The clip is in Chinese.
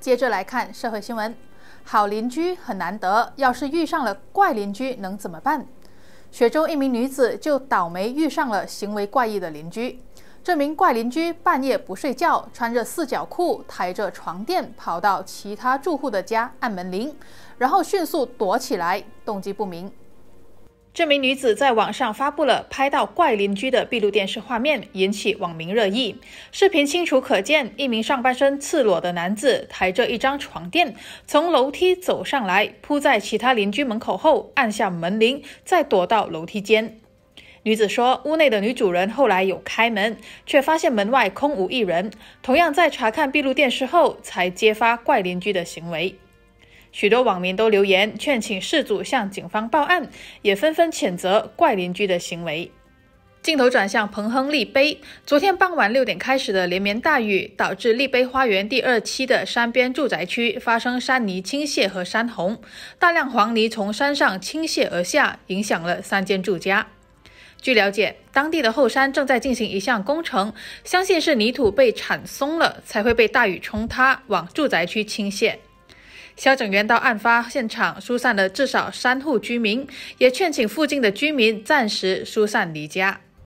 接着来看社会新闻，好邻居很难得，要是遇上了怪邻居，能怎么办？雪州一名女子就倒霉遇上了行为怪异的邻居，这名怪邻居半夜不睡觉，穿着四角裤，抬着床垫跑到其他住户的家按门铃，然后迅速躲起来，动机不明。这名女子在网上发布了拍到怪邻居的闭路电视画面，引起网民热议。视频清楚可见，一名上半身赤裸的男子抬着一张床垫从楼梯走上来，铺在其他邻居门口后按下门铃，再躲到楼梯间。女子说，屋内的女主人后来有开门，却发现门外空无一人。同样在查看闭路电视后，才揭发怪邻居的行为。许多网民都留言劝请事主向警方报案，也纷纷谴责怪邻居的行为。镜头转向彭亨立碑，昨天傍晚六点开始的连绵大雨，导致立碑花园第二期的山边住宅区发生山泥倾泻和山洪，大量黄泥从山上倾泻而下，影响了三间住家。据了解，当地的后山正在进行一项工程，相信是泥土被铲松了，才会被大雨冲塌，往住宅区倾泻。消防员到案发现场疏散了至少三户居民，也劝请附近的居民暂时疏散离家。